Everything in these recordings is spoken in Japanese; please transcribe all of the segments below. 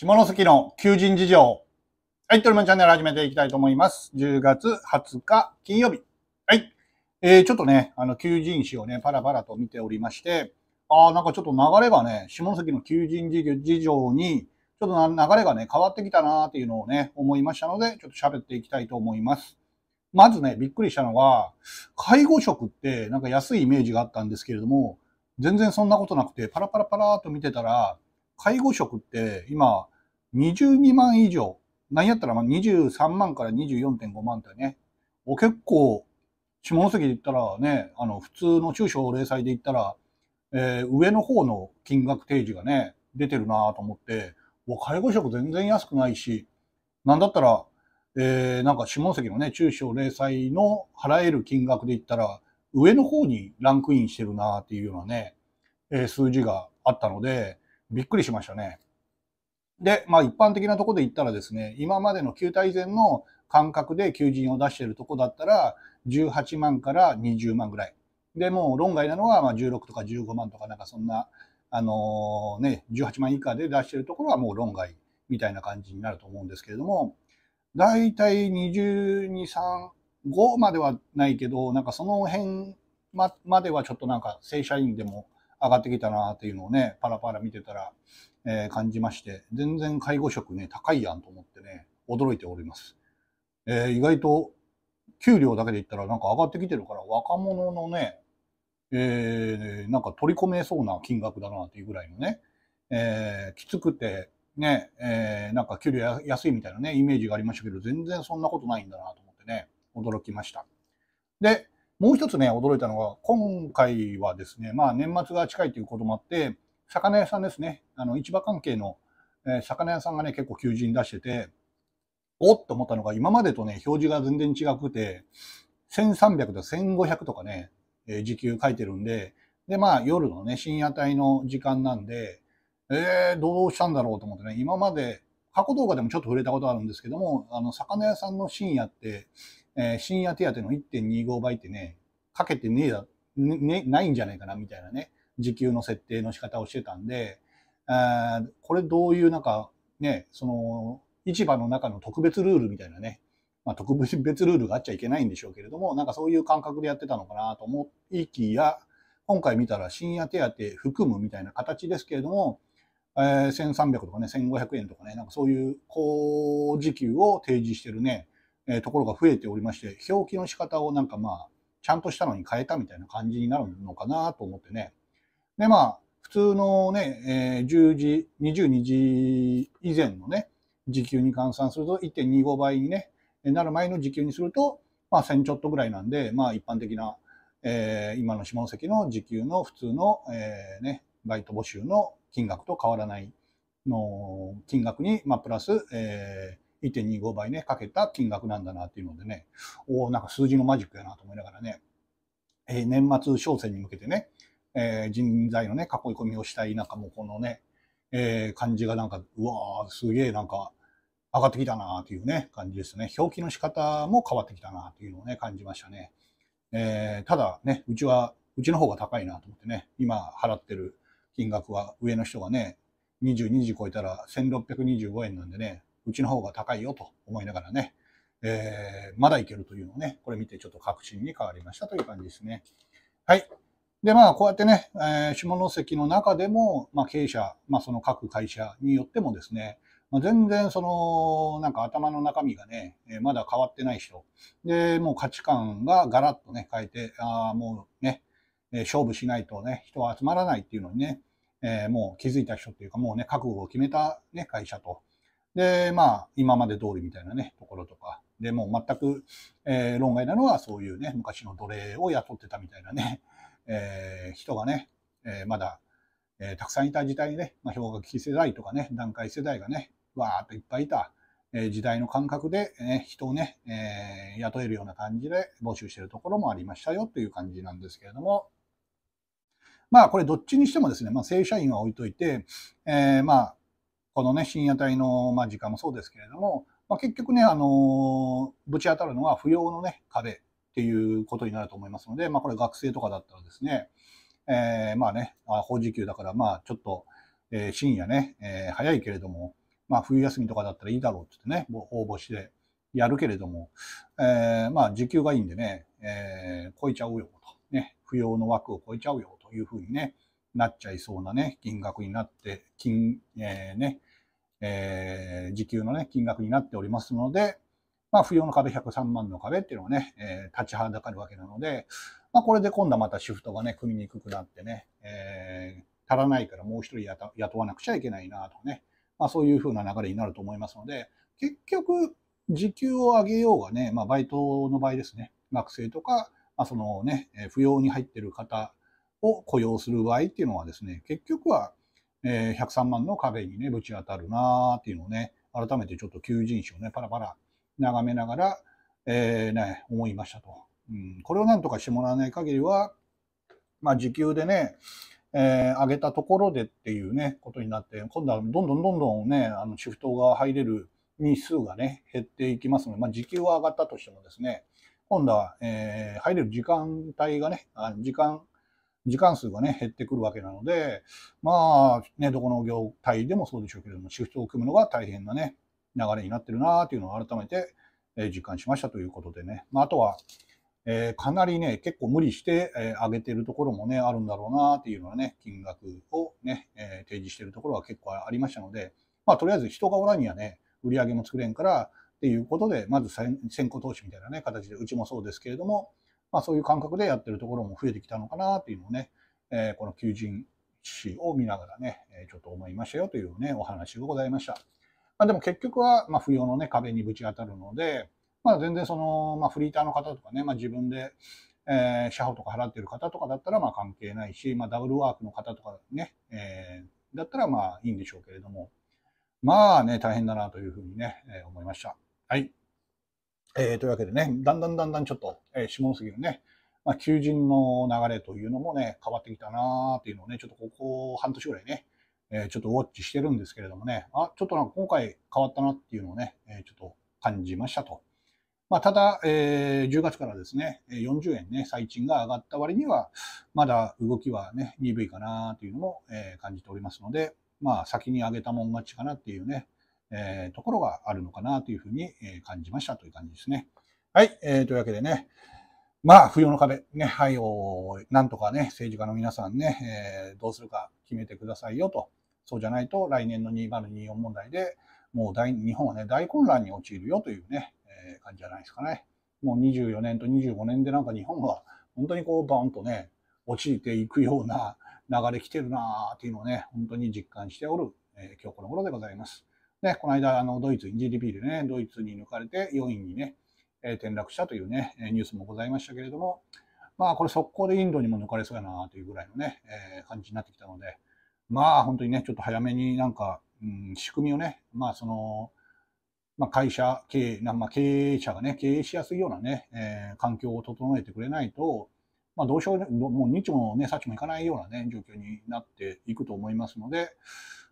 下関の求人事情。はい、トルマンチャンネル始めていきたいと思います。10月20日金曜日。はい。えー、ちょっとね、あの、求人誌をね、パラパラと見ておりまして、ああ、なんかちょっと流れがね、下関の求人事情に、ちょっと流れがね、変わってきたなーっていうのをね、思いましたので、ちょっと喋っていきたいと思います。まずね、びっくりしたのが、介護職ってなんか安いイメージがあったんですけれども、全然そんなことなくて、パラパラパラーと見てたら、介護職って今、22万以上、何やったらまあ23万から24.5万ってね、お結構、下関で言ったらね、あの、普通の中小零細で言ったら、えー、上の方の金額提示がね、出てるなと思って、お介護職全然安くないし、なんだったら、えー、なんか下関のね、中小零細の払える金額で言ったら、上の方にランクインしてるなっていうようなね、えー、数字があったので、びっくりしましたね。で、まあ一般的なとこで言ったらですね、今までの球体以前の感覚で求人を出しているとこだったら、18万から20万ぐらい。で、もう論外なのはまあ16とか15万とかなんかそんな、あのー、ね、18万以下で出しているところはもう論外みたいな感じになると思うんですけれども、だいたい22、3、5まではないけど、なんかその辺ままではちょっとなんか正社員でも上がってきたなっていうのをね、パラパラ見てたら、えー、感じまして、全然介護職ね、高いやんと思ってね、驚いております。えー、意外と、給料だけで言ったらなんか上がってきてるから、若者のね、えー、なんか取り込めそうな金額だなっていうぐらいのね、えー、きつくて、ね、えー、なんか給料安いみたいなね、イメージがありましたけど、全然そんなことないんだなと思ってね、驚きました。で、もう一つね、驚いたのが、今回はですね、まあ年末が近いということもあって、魚屋さんですね、あの市場関係の、えー、魚屋さんがね、結構求人出してて、おっと思ったのが、今までとね、表示が全然違くて、1300と1500とかね、えー、時給書いてるんで、で、まあ夜のね、深夜帯の時間なんで、えー、どうしたんだろうと思ってね、今まで、過去動画でもちょっと触れたことあるんですけども、あの、魚屋さんの深夜って、えー、深夜手当の1.25倍ってね、かけてねえだ、ね、ないんじゃないかなみたいなね、時給の設定の仕方をしてたんで、あこれどういうなんか、ね、その、市場の中の特別ルールみたいなね、まあ、特別ルールがあっちゃいけないんでしょうけれども、なんかそういう感覚でやってたのかなと思いきや、今回見たら深夜手当含むみたいな形ですけれども、えー、1300とかね、1500円とかね、なんかそういう高時給を提示してるね、えところが増えておりまして、表記の仕方をなんかまあ、ちゃんとしたのに変えたみたいな感じになるのかなと思ってね。で、まあ、普通のね、え10時、22時以前のね、時給に換算すると1.25倍にね、なる前の時給にすると、まあ1000ちょっとぐらいなんで、まあ一般的な、えー、今の下関の時給の普通の、えー、ね、バイト募集の金額と変わらないの金額に、まあプラス、えー、1.25倍ね、かけた金額なんだなっていうのでね、おおなんか数字のマジックやなと思いながらね、えー、年末商戦に向けてね、えー、人材のね、囲い込みをしたい、なんかもうこのね、えー、感じがなんか、うわー、すげえなんか、上がってきたなというね、感じですね。表記の仕方も変わってきたなというのをね、感じましたね。えー、ただね、うちは、うちの方が高いなと思ってね、今払ってる金額は上の人がね、22時超えたら1625円なんでね、うちの方が高いよと思いながらね、えー、まだいけるというのをね、これ見てちょっと確信に変わりましたという感じですね。はい。で、まあ、こうやってね、えー、下関の中でも、まあ、経営者、まあ、その各会社によってもですね、まあ、全然その、なんか頭の中身がね、えまだ変わってない人。で、もう価値観がガラッとね、変えて、ああ、もうね、え勝負しないとね、人は集まらないっていうのにね、えー、もう気づいた人っていうか、もうね、覚悟を決めたね、会社と。で、まあ、今まで通りみたいなね、ところとか、で、もう全く、えー、論外なのは、そういうね、昔の奴隷を雇ってたみたいなね、えー、人がね、えー、まだ、えー、たくさんいた時代ね、まあ、氷河期世代とかね、段階世代がね、わーっといっぱいいた、えー、時代の感覚で、ね、人をね、えー、雇えるような感じで募集しているところもありましたよという感じなんですけれども、まあこれどっちにしてもですね、まあ、正社員は置いといて、えー、まあこのね、深夜帯の、まあ、時間もそうですけれども、まあ、結局ね、あのぶち当たるのは不要のね、壁っていうことになると思いますので、まあ、これ学生とかだったらですね、えー、まあね、あ法時給だから、まあちょっと、えー、深夜ね、えー、早いけれども、まあ冬休みとかだったらいいだろうって言ってね、応募してやるけれども、えまあ時給がいいんでね、え超えちゃうよと、ね、不要の枠を超えちゃうよというふうにね、なっちゃいそうなね、金額になって、金、えー、ね、えー、時給のね、金額になっておりますので、まあ、不要の壁103万の壁っていうのがね、えー、立ちはだかるわけなので、まあ、これで今度はまたシフトがね、組みにくくなってね、えー、足らないからもう一人雇わなくちゃいけないなとね、まあ、そういうふうな流れになると思いますので、結局、時給を上げようがね、まあ、バイトの場合ですね、学生とか、まあ、そのね、不要に入ってる方を雇用する場合っていうのはですね、結局は、えー、103万の壁にね、ぶち当たるなーっていうのをね、改めてちょっと求人誌をね、パラパラ眺めながら、えー、ね、思いましたと。うん、これをなんとかしてもらわない限りは、まあ、時給でね、えー、上げたところでっていうね、ことになって、今度はどんどんどんどんね、あのシフトが入れる日数がね、減っていきますので、まあ、時給は上がったとしてもですね、今度は、えー、入れる時間帯がね、あ時間時間数がね、減ってくるわけなので、まあ、ね、どこの業態でもそうでしょうけれども、シフトを組むのが大変なね、流れになってるなというのを改めて、え実感しましたということでね。まあ、あとは、えー、かなりね、結構無理して、えー、上げてるところもね、あるんだろうなっていうのはね、金額をね、えー、提示してるところは結構ありましたので、まあ、とりあえず人がおらんにはね、売り上げも作れんから、っていうことで、まず先行投資みたいなね、形で、うちもそうですけれども、まあ、そういう感覚でやってるところも増えてきたのかなっていうのをね、えー、この求人誌を見ながらね、ちょっと思いましたよというね、お話がございました。まあ、でも結局は、まあ、不要のね、壁にぶち当たるので、まあ、全然その、まあ、フリーターの方とかね、まあ、自分で、えー、社保とか払ってる方とかだったら、まあ、関係ないし、まあ、ダブルワークの方とかね、えー、だったら、まあ、いいんでしょうけれども、まあね、大変だなというふうにね、えー、思いました。はい。えー、というわけでね、だんだんだんだんちょっと、えー、下関のね、まあ、求人の流れというのもね、変わってきたなーっていうのをね、ちょっとここ半年ぐらいね、えー、ちょっとウォッチしてるんですけれどもね、あ、ちょっとなんか今回変わったなっていうのをね、えちょっと感じましたと。まあ、ただ、えー、10月からですね、40円ね、最賃が上がった割には、まだ動きはね、鈍いかなというのも、えー、感じておりますので、まあ、先に上げたもん勝ちかなっていうね、えー、ところがあるのかなというふうに感じましたという感じですね。はい、えー、というわけでね、まあ、不要の壁、ね、はい、なんとかね、政治家の皆さんね、えー、どうするか決めてくださいよと。そうじゃないと、来年の2024問題で、もう大日本はね、大混乱に陥るよというね、えー、感じじゃないですかね。もう24年と25年でなんか日本は本当にこうバーンとね、陥っていくような流れ来てるなーっていうのをね、本当に実感しておる、えー、今日この頃でございます。ね、この間、あの、ドイツ、GDP でね、ドイツに抜かれて4位にね、えー、転落したというね、ニュースもございましたけれども、まあ、これ速攻でインドにも抜かれそうやなというぐらいのね、えー、感じになってきたので、まあ、本当にね、ちょっと早めになんか、うん、仕組みをね、まあ、その、まあ、会社経営、まあ、経営者がね、経営しやすいようなね、えー、環境を整えてくれないと、まあ、どうしよう、もう日もね、さっちもいかないようなね、状況になっていくと思いますので、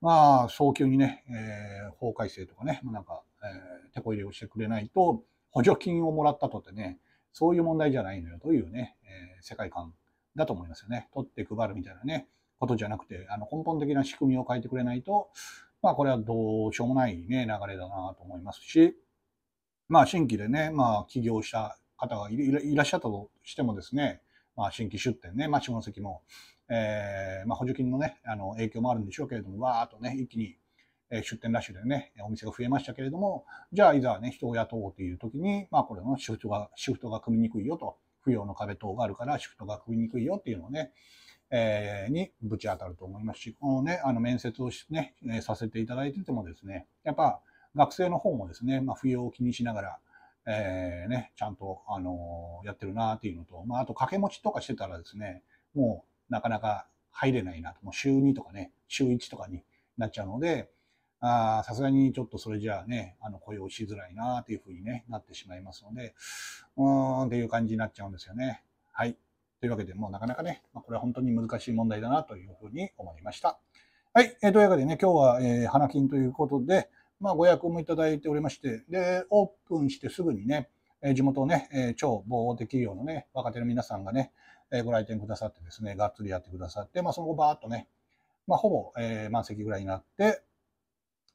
まあ、早急にね、えー、法改正とかね、なんか、えー、手こ入れをしてくれないと、補助金をもらったとってね、そういう問題じゃないのよというね、えー、世界観だと思いますよね。取って配るみたいなね、ことじゃなくて、あの根本的な仕組みを変えてくれないと、まあ、これはどうしようもないね、流れだなと思いますし、まあ、新規でね、まあ、起業した方がいらっしゃったとしてもですね、まあ、新規出店ね、まあ、下関も、えー、まあ、補助金のね、あの、影響もあるんでしょうけれども、わーっとね、一気に、え出店ラッシュでね、お店が増えましたけれども、じゃあ、いざね、人を雇おうという時に、まあ、これのシフトが、シフトが組みにくいよと、扶養の壁等があるから、シフトが組みにくいよっていうのをね、えー、にぶち当たると思いますし、このね、あの、面接をしね、させていただいててもですね、やっぱ、学生の方もですね、まあ、扶養を気にしながら、えー、ね、ちゃんと、あのー、やってるなっていうのと、まあ、あと掛け持ちとかしてたらですね、もう、なかなか入れないなと。もう週2とかね、週1とかになっちゃうので、あさすがにちょっとそれじゃあね、あの、雇用しづらいなというふうにね、なってしまいますので、うーんっていう感じになっちゃうんですよね。はい。というわけで、もうなかなかね、まこれは本当に難しい問題だなというふうに思いました。はい。えー、というわけでね、今日は、えー、花金ということで、まあ、ご予約もいただいておりまして、で、オープンしてすぐにね、地元ね、超防音的企業のね、若手の皆さんがね、えご来店くださってですね、がっつりやってくださって、まあ、その後バーっとね、まあ、ほぼ、え満席ぐらいになって、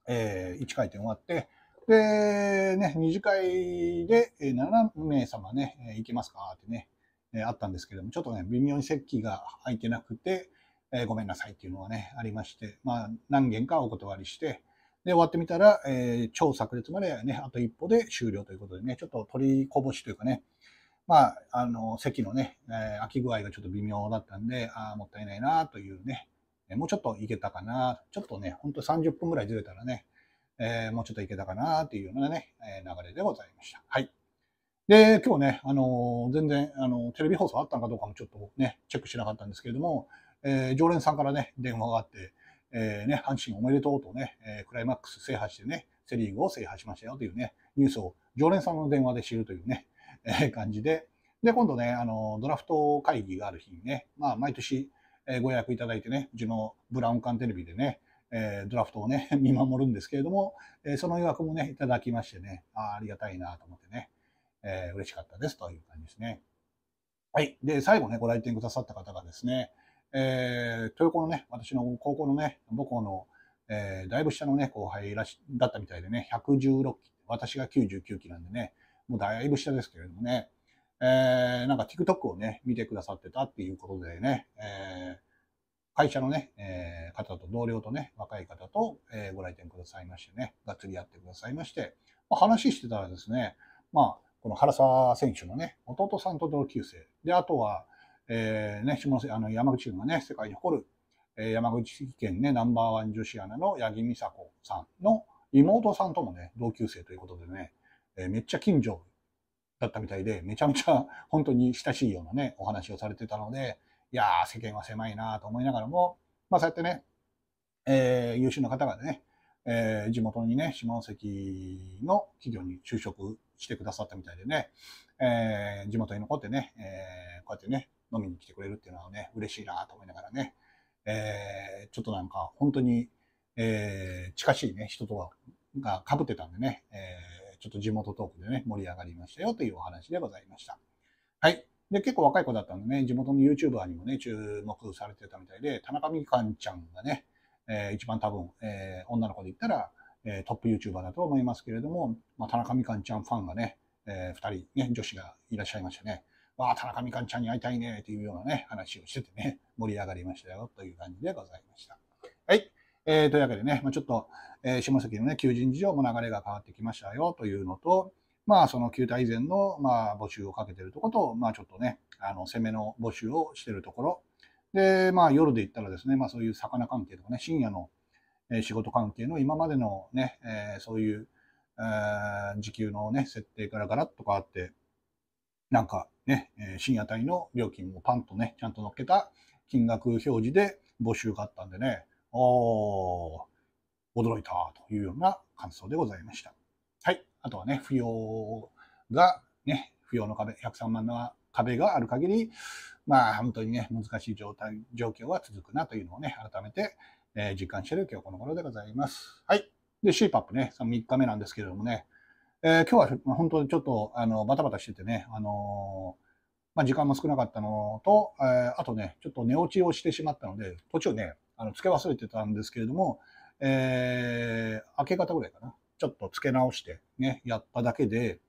え1回転終わって、で、ね、2次会で7名様ね、行けますかってね、えあったんですけども、ちょっとね、微妙に席が空いてなくて、えごめんなさいっていうのはね、ありまして、まあ、何件かお断りして、で、終わってみたら、えー、超炸裂までね、あと一歩で終了ということでね、ちょっと取りこぼしというかね、まあ、あの、席のね、えー、空き具合がちょっと微妙だったんで、ああ、もったいないなというね、もうちょっと行けたかな、ちょっとね、ほんと30分ぐらいずれたらね、えー、もうちょっと行けたかなというようなね、えー、流れでございました。はい。で、今日ね、あのー、全然、あのー、テレビ放送あったのかどうかもちょっとね、チェックしなかったんですけれども、えー、常連さんからね、電話があって、えー、ね、阪神おめでとうとね、えー、クライマックス制覇してね、セリーグを制覇しましたよというね、ニュースを常連さんの電話で知るというね、え 感じで、で、今度ね、あの、ドラフト会議がある日にね、まあ、毎年、えご予約いただいてね、うちのブラウン管テレビでね、えー、ドラフトをね、見守るんですけれども、えー、その予約もね、いただきましてね、あありがたいなと思ってね、えー、嬉しかったですという感じですね。はい。で、最後ね、ご来店くださった方がですね、えー、豊子のね、私の高校のね、母校の、えー、だいぶ下のね、後輩らしだったみたいでね、116期、私が99期なんでね、もうだいぶ下ですけれどもね、えー、なんか TikTok をね、見てくださってたっていうことでね、えー、会社のね、えー、方と同僚とね、若い方と、えー、ご来店くださいましてね、がっつりやってくださいまして、まあ、話してたらですね、まあ、この原沢選手のね、弟さんと同級生。で、あとは、えー、ね、下あの山口君がね、世界に誇る、えー、山口県ね、ナンバーワン女子アナの八木美佐子さんの妹さんともね、同級生ということでね、えめっちゃ近所だったみたいで、めちゃめちゃ本当に親しいようなね、お話をされてたので、いやー、世間は狭いなと思いながらも、まあそうやってね、えー、優秀な方がね、えー、地元にね、下関の企業に就職してくださったみたいでね、えー、地元に残ってね、えこうやってね、飲みに来てくれるっていうのはね、嬉しいなと思いながらね、えちょっとなんか本当に、え近しいね、人とは、が被ってたんでね、えちょっと地元トークでね、盛り上がりましたよというお話でございました。はい。で、結構若い子だったんでね、地元の YouTuber にもね、注目されてたみたいで、田中みかんちゃんがね、えー、一番多分、えー、女の子で言ったら、えー、トップ YouTuber だと思いますけれども、まあ、田中みかんちゃんファンがね、えー、2人、ね、女子がいらっしゃいましたね、わあ、田中みかんちゃんに会いたいね、っていうようなね、話をしててね、盛り上がりましたよ、という感じでございました。はい。えー、というわけでね、まあ、ちょっと、えー、下関のね、求人事情も流れが変わってきましたよというのと、まあ、その旧態以前の、まあ、募集をかけてるところと、まあ、ちょっとね、あの、攻めの募集をしてるところ。で、まあ、夜で言ったらですね、まあ、そういう魚関係とかね、深夜の仕事関係の今までのね、えー、そういう、えー、時給のね、設定からガラッと変わって、なんかね、深夜帯の料金もパンとね、ちゃんと乗っけた金額表示で募集があったんでね、おー、驚いたというような感想でございました。はい。あとはね、扶養が、ね、扶養の壁、103万の壁がある限り、まあ本当にね、難しい状態、状況は続くなというのをね、改めて、えー、実感している今日この頃でございます。はい。で、c p ッ p ね、3日目なんですけれどもね、えー、今日は本当にちょっとあのバタバタしててね、あのー、まあ、時間も少なかったのと、えー、あとね、ちょっと寝落ちをしてしまったので、途中ね、あの、付け忘れてたんですけれども、えー、明け方ぐらいかな。ちょっと付け直してね、やっただけで、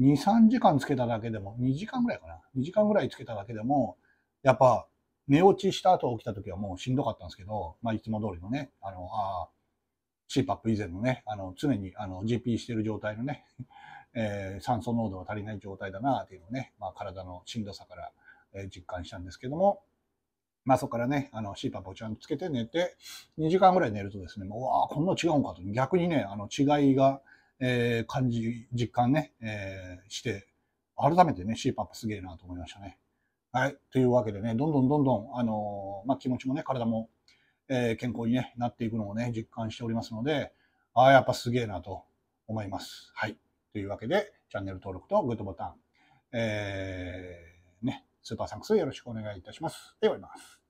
2、3時間つけただけでも、2時間ぐらいかな。2時間ぐらいつけただけでも、やっぱ、寝落ちした後起きた時はもうしんどかったんですけど、まあ、いつも通りのね、あの、あ CPAP 以前のね、あの、常に、あの、GP してる状態のね、えー、酸素濃度が足りない状態だな、っていうのをね、まあ、体のしんどさから、えー、実感したんですけども、まあそこからね、あの、シーパーをちゃんとつけて寝て、2時間ぐらい寝るとですね、もう、わあ、こんな違うんかと、逆にね、あの、違いが、えー、感じ、実感ね、えー、して、改めてね、シーパップすげえなと思いましたね。はい。というわけでね、どんどんどんどん、あのー、まあ、気持ちもね、体も、えー、健康に、ね、なっていくのをね、実感しておりますので、ああ、やっぱすげえなと思います。はい。というわけで、チャンネル登録とグッドボタン、えー、ね、スーパーサンクスよろしくお願いいたします。ではります。